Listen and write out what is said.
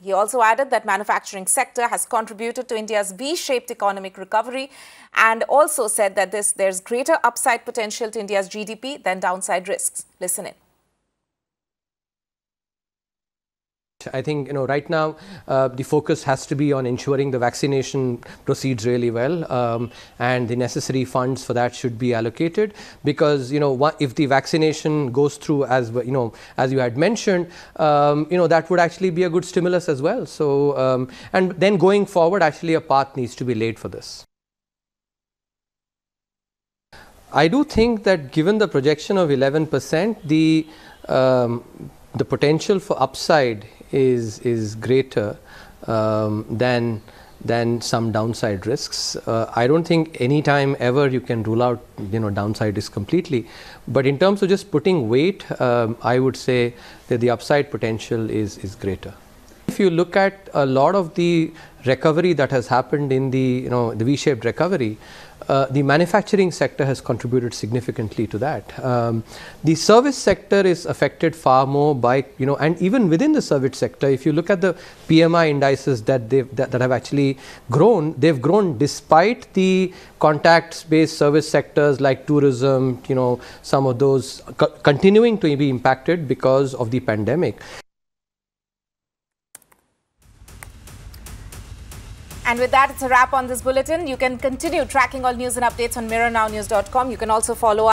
He also added that manufacturing sector has contributed to India's v shaped economic recovery and also said that this, there's greater upside potential to India's GDP than downside risks. Listen in. I think you know right now uh, the focus has to be on ensuring the vaccination proceeds really well, um, and the necessary funds for that should be allocated because you know if the vaccination goes through as you know as you had mentioned, um, you know that would actually be a good stimulus as well. So um, and then going forward, actually a path needs to be laid for this. I do think that given the projection of 11 percent, the um, the potential for upside is is greater um, than than some downside risks. Uh, I don't think any time ever you can rule out you know downside risk completely, but in terms of just putting weight, um, I would say that the upside potential is is greater. If you look at a lot of the recovery that has happened in the you know the V-shaped recovery, uh, the manufacturing sector has contributed significantly to that. Um, the service sector is affected far more by you know, and even within the service sector, if you look at the PMI indices that they that, that, have actually grown, they've grown despite the contact-based service sectors like tourism, you know, some of those co continuing to be impacted because of the pandemic. And with that, it's a wrap on this bulletin. You can continue tracking all news and updates on mirrornownews.com. You can also follow us.